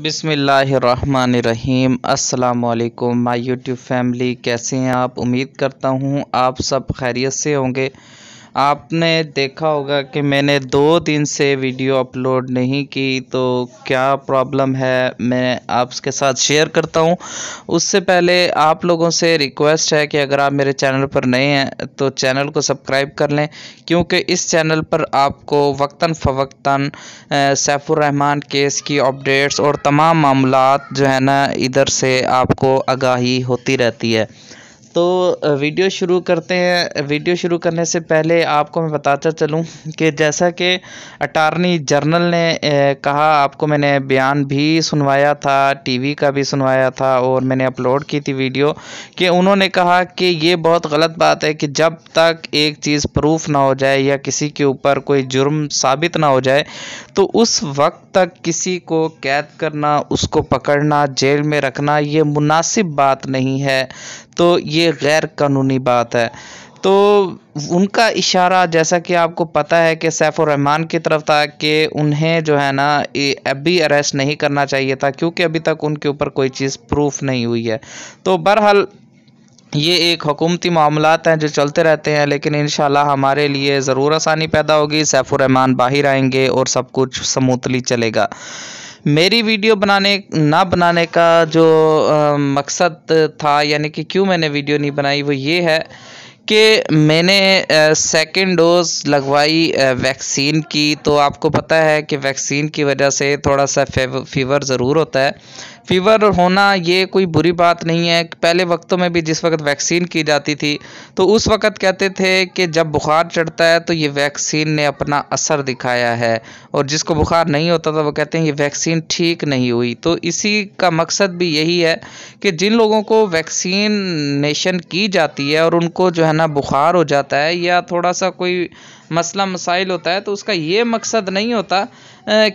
बिसमीम् अल्लाम my YouTube family कैसे हैं आप उम्मीद करता हूँ आप सब खैरियत से होंगे आपने देखा होगा कि मैंने दो दिन से वीडियो अपलोड नहीं की तो क्या प्रॉब्लम है मैं आपके साथ शेयर करता हूँ उससे पहले आप लोगों से रिक्वेस्ट है कि अगर आप मेरे चैनल पर नए हैं तो चैनल को सब्सक्राइब कर लें क्योंकि इस चैनल पर आपको वक्ता फ़वक्ता सैफुररहमान केस की अपडेट्स और तमाम मामला जो है ना इधर से आपको आगाही होती रहती है तो वीडियो शुरू करते हैं वीडियो शुरू करने से पहले आपको मैं बताता चलूं कि जैसा कि अटारनी जनरल ने कहा आपको मैंने बयान भी सुनवाया था टीवी का भी सुनवाया था और मैंने अपलोड की थी वीडियो कि उन्होंने कहा कि ये बहुत गलत बात है कि जब तक एक चीज़ प्रूफ ना हो जाए या किसी के ऊपर कोई जुर्म साबित ना हो जाए तो उस वक्त तक किसी को कैद करना उसको पकड़ना जेल में रखना ये मुनासिब बात नहीं है तो ये गैर कानूनी बात है तो उनका इशारा जैसा कि आपको पता है कि सैफ़ुररहमान की तरफ था कि उन्हें जो है ना अभी अरेस्ट नहीं करना चाहिए था क्योंकि अभी तक उनके ऊपर कोई चीज़ प्रूफ नहीं हुई है तो बहरहाल ये एक हुकूमती मामला हैं जो चलते रहते हैं लेकिन इन हमारे लिए ज़रूर आसानी पैदा होगी सैफुररहमान बाहर आएंगे और सब कुछ समूतली चलेगा मेरी वीडियो बनाने ना बनाने का जो मकसद था यानी कि क्यों मैंने वीडियो नहीं बनाई वो ये है कि मैंने सेकेंड डोज़ लगवाई वैक्सीन की तो आपको पता है कि वैक्सीन की वजह से थोड़ा सा फीवर ज़रूर होता है फीवर होना ये कोई बुरी बात नहीं है पहले वक्तों में भी जिस वक्त वैक्सीन की जाती थी तो उस वक़्त कहते थे कि जब बुखार चढ़ता है तो ये वैक्सीन ने अपना असर दिखाया है और जिसको बुखार नहीं होता था वो कहते हैं ये वैक्सीन ठीक नहीं हुई तो इसी का मकसद भी यही है कि जिन लोगों को वैक्सीनेशन की जाती है और उनको जो है है ना बुखार हो जाता है या थोड़ा सा कोई मसला मसाइल होता है तो उसका ये मकसद नहीं होता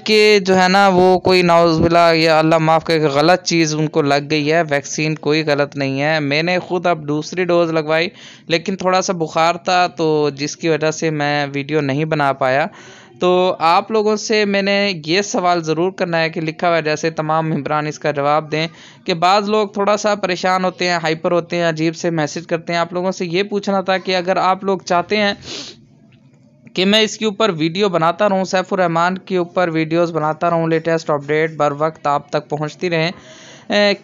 कि जो है ना वो कोई नाउजबिला या अल्लाह माफ़ कर गलत चीज़ उनको लग गई है वैक्सीन कोई गलत नहीं है मैंने ख़ुद अब दूसरी डोज़ लगवाई लेकिन थोड़ा सा बुखार था तो जिसकी वजह से मैं वीडियो नहीं बना पाया तो आप लोगों से मैंने ये सवाल ज़रूर करना है कि लिखा हुआ जैसे तमाम मम्बरान इसका जवाब दें कि बाज़ लोग थोड़ा सा परेशान होते हैं हाइपर होते हैं अजीब से मैसेज करते हैं आप लोगों से ये पूछना था कि अगर आप लोग चाहते हैं कि मैं इसके ऊपर वीडियो बनाता रहूं सैफुररहमान के ऊपर वीडियोस बनाता रहूं लेटेस्ट अपडेट बर वक्त आप तक पहुंचती रहें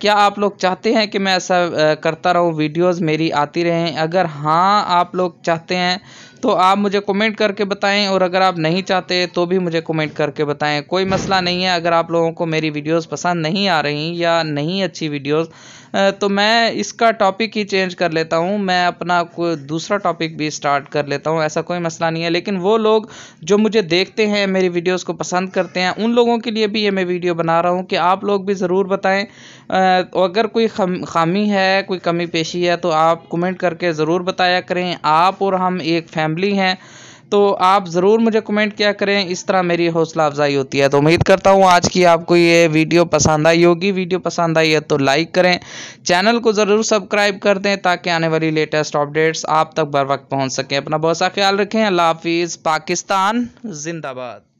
क्या आप लोग चाहते हैं कि मैं ऐसा करता रहूं वीडियोस मेरी आती रहें अगर हाँ आप लोग चाहते हैं तो आप मुझे कमेंट करके बताएं और अगर आप नहीं चाहते तो भी मुझे कमेंट करके बताएं कोई मसला नहीं है अगर आप लोगों को मेरी वीडियोस पसंद नहीं आ रही या नहीं अच्छी वीडियोस तो मैं इसका टॉपिक ही चेंज कर लेता हूँ मैं अपना कोई दूसरा टॉपिक भी स्टार्ट कर लेता हूँ ऐसा कोई मसला नहीं है लेकिन वो लोग जो मुझे देखते हैं मेरी वीडियोज़ को पसंद करते हैं उन लोगों के लिए भी ये मैं वीडियो बना रहा हूँ कि आप लोग भी ज़रूर बताएँ अगर कोई खामी है कोई कमी पेशी है तो आप कमेंट करके ज़रूर बताया करें आप और हम एक फैमिली हैं तो आप ज़रूर मुझे कमेंट किया करें इस तरह मेरी हौसला अफजाई होती है तो उम्मीद करता हूँ आज की आपको ये वीडियो पसंद आई होगी वीडियो पसंद आई है तो लाइक करें चैनल को ज़रूर सब्सक्राइब कर दें ताकि आने वाली लेटेस्ट अपडेट्स आप तक बर वक्त पहुँच सकें अपना बहुत सा ख्याल रखें अल्लाह हाफिज़ पाकिस्तान जिंदाबाद